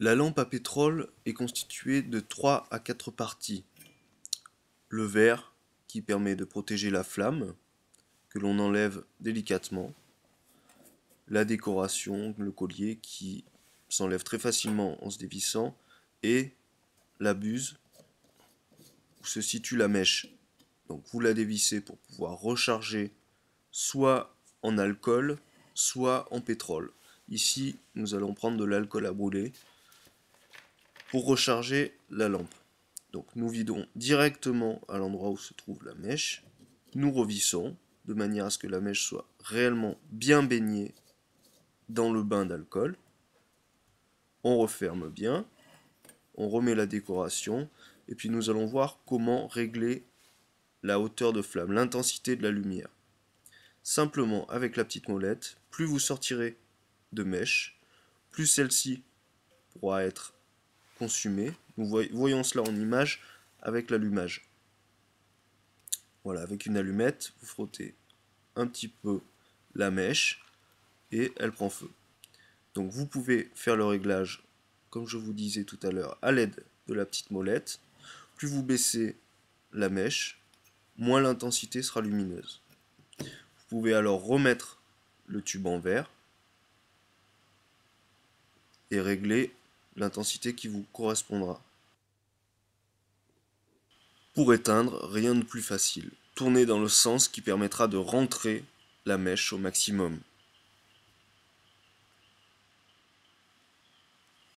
La lampe à pétrole est constituée de trois à quatre parties. Le verre, qui permet de protéger la flamme, que l'on enlève délicatement. La décoration, le collier, qui s'enlève très facilement en se dévissant. Et la buse, où se situe la mèche. Donc vous la dévissez pour pouvoir recharger soit en alcool, soit en pétrole. Ici, nous allons prendre de l'alcool à brûler pour recharger la lampe. Donc nous vidons directement à l'endroit où se trouve la mèche, nous revissons de manière à ce que la mèche soit réellement bien baignée dans le bain d'alcool. On referme bien, on remet la décoration et puis nous allons voir comment régler la hauteur de flamme, l'intensité de la lumière. Simplement avec la petite molette, plus vous sortirez de mèche, plus celle-ci pourra être consumer. Nous voyons cela en image avec l'allumage. Voilà, avec une allumette, vous frottez un petit peu la mèche et elle prend feu. Donc vous pouvez faire le réglage, comme je vous disais tout à l'heure, à l'aide de la petite molette. Plus vous baissez la mèche, moins l'intensité sera lumineuse. Vous pouvez alors remettre le tube en verre et régler l'intensité qui vous correspondra. Pour éteindre, rien de plus facile. Tournez dans le sens qui permettra de rentrer la mèche au maximum.